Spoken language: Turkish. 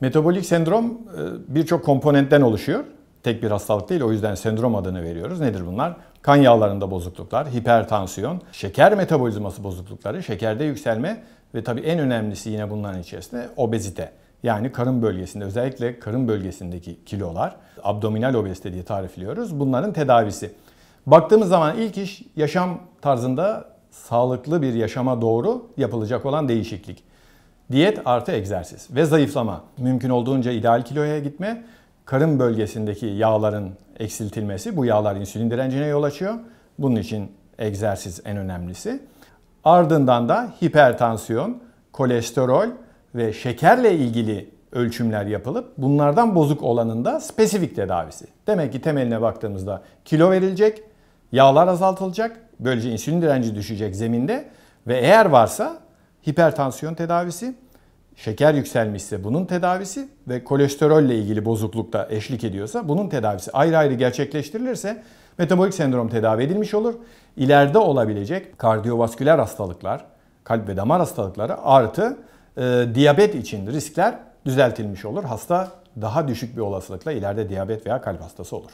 Metabolik sendrom e, birçok komponentten oluşuyor. Tek bir hastalık değil o yüzden sendrom adını veriyoruz. Nedir bunlar? Kan yağlarında bozukluklar, hipertansiyon, şeker metabolizması bozuklukları, şekerde yükselme ve tabii en önemlisi yine bunların içerisinde obezite. Yani karın bölgesinde özellikle karın bölgesindeki kilolar, abdominal obezite diye tarifliyoruz. Bunların tedavisi. Baktığımız zaman ilk iş yaşam tarzında sağlıklı bir yaşama doğru yapılacak olan değişiklik. Diyet artı egzersiz ve zayıflama. Mümkün olduğunca ideal kiloya gitme, karın bölgesindeki yağların eksiltilmesi, bu yağlar insülin direncine yol açıyor. Bunun için egzersiz en önemlisi. Ardından da hipertansiyon, kolesterol ve şekerle ilgili ölçümler yapılıp bunlardan bozuk olanın da spesifik tedavisi. Demek ki temeline baktığımızda kilo verilecek, yağlar azaltılacak, böylece insülin direnci düşecek zeminde ve eğer varsa hipertansiyon tedavisi, şeker yükselmişse bunun tedavisi ve kolesterolle ilgili bozuklukta eşlik ediyorsa bunun tedavisi ayrı ayrı gerçekleştirilirse metabolik sendrom tedavi edilmiş olur. İleride olabilecek kardiyovasküler hastalıklar, kalp ve damar hastalıkları artı e, diyabet için riskler düzeltilmiş olur. Hasta daha düşük bir olasılıkla ileride diyabet veya kalp hastası olur.